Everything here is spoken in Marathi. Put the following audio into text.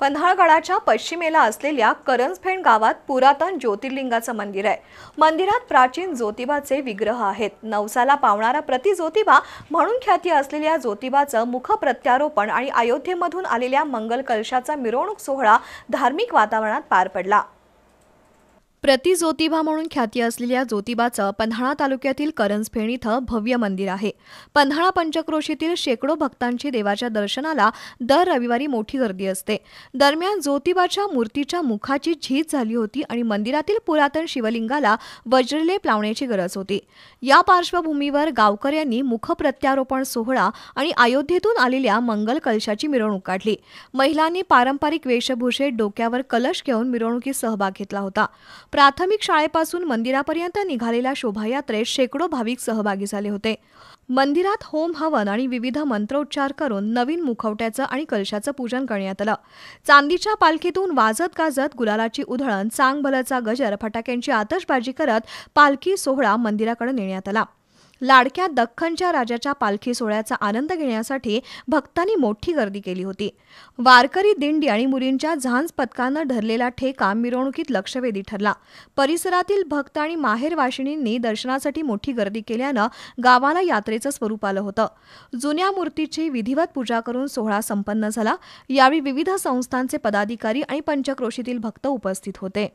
पन्हाळगडाच्या पश्चिमेला असलेल्या करंजफेण गावात पुरातन ज्योतिर्लिंगाचं मंदिर आहे मंदिरात प्राचीन ज्योतिबाचे विग्रह आहेत नवसाला पावणारा प्रति ज्योतिबा म्हणून ख्याती असलेल्या ज्योतिबाचं मुखप्रत्यारोपण आणि अयोध्येमधून आलेल्या मंगल कलशाचा मिरवणूक सोहळा धार्मिक वातावरणात पार पडला प्रति म्हणून ख्याती असलेल्या ज्योतिबाचं पन्हाळा तालुक्यातील करंजफेण इथं भव्य मंदिर आहे पन्हाळा पंचक्रोशीतील शेकडो भक्तांची देवाच्या दर्शनाला दर रविवारी मोठी गर्दी असते दरम्यान ज्योतिबाच्या मूर्तीच्या मुखाची झीज झाली होती आणि मंदिरातील पुरातन शिवलिंगाला वज्रलेप लावण्याची गरज होती या पार्श्वभूमीवर गावकऱ्यांनी मुखप्रत्यारोपण सोहळा आणि अयोध्येतून आलेल्या मंगल कलशाची मिरवणूक काढली महिलांनी पारंपरिक वेशभूषेत डोक्यावर कलश घेऊन मिरवणुकीत सहभाग घेतला होता प्राथमिक शाळेपासून मंदिरापर्यंत निघालेल्या शोभायात्रेत शेकडो भाविक सहभागी झाले होते मंदिरात होम हवन आणि विविध मंत्रोच्चार करून नवीन मुखवट्याचं आणि कलशाचं पूजन करण्यात आलं चांदीच्या पालखीतून वाजत गाजत गुलालाची उधळण चांगभलचा गजर फटाक्यांची आतषबाजी करत पालखी सोहळा मंदिराकडे नेण्यात आला लाडक्या दख्खनच्या राजाच्या पालखी सोहळ्याचा आनंद घेण्यासाठी भक्तांनी मोठी गर्दी केली होती वारकरी दिंडी आणि मुलींच्या झांज पथकानं धरलेला ठेका मिरवणुकीत लक्षवेधी ठरला परिसरातील भक्त आणि माहेरवाशिणींनी दर्शनासाठी मोठी गर्दी केल्यानं गावाला यात्रेचं स्वरूप आलं होतं जुन्या मूर्तीची विधिवत पूजा करून सोहळा संपन्न झाला यावेळी विविध संस्थांचे पदाधिकारी आणि पंचक्रोशीतील भक्त उपस्थित होते